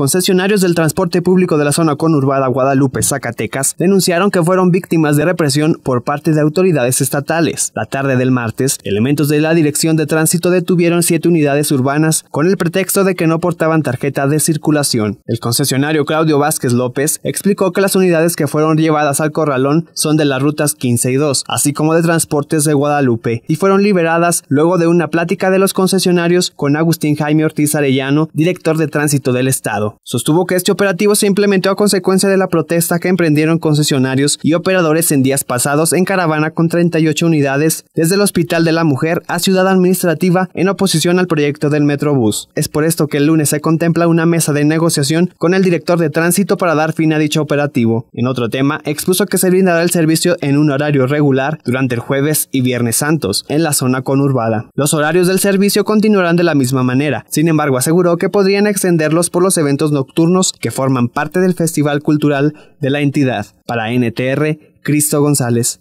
Concesionarios del transporte público de la zona conurbada Guadalupe, Zacatecas, denunciaron que fueron víctimas de represión por parte de autoridades estatales. La tarde del martes, elementos de la Dirección de Tránsito detuvieron siete unidades urbanas con el pretexto de que no portaban tarjeta de circulación. El concesionario Claudio Vázquez López explicó que las unidades que fueron llevadas al corralón son de las rutas 15 y 2, así como de transportes de Guadalupe, y fueron liberadas luego de una plática de los concesionarios con Agustín Jaime Ortiz Arellano, director de tránsito del Estado. Sostuvo que este operativo se implementó a consecuencia de la protesta que emprendieron concesionarios y operadores en días pasados en caravana con 38 unidades desde el Hospital de la Mujer a Ciudad Administrativa en oposición al proyecto del Metrobús. Es por esto que el lunes se contempla una mesa de negociación con el director de tránsito para dar fin a dicho operativo. En otro tema, expuso que se brindará el servicio en un horario regular durante el jueves y viernes santos en la zona conurbada. Los horarios del servicio continuarán de la misma manera, sin embargo aseguró que podrían extenderlos por los eventos nocturnos que forman parte del Festival Cultural de la entidad. Para NTR, Cristo González.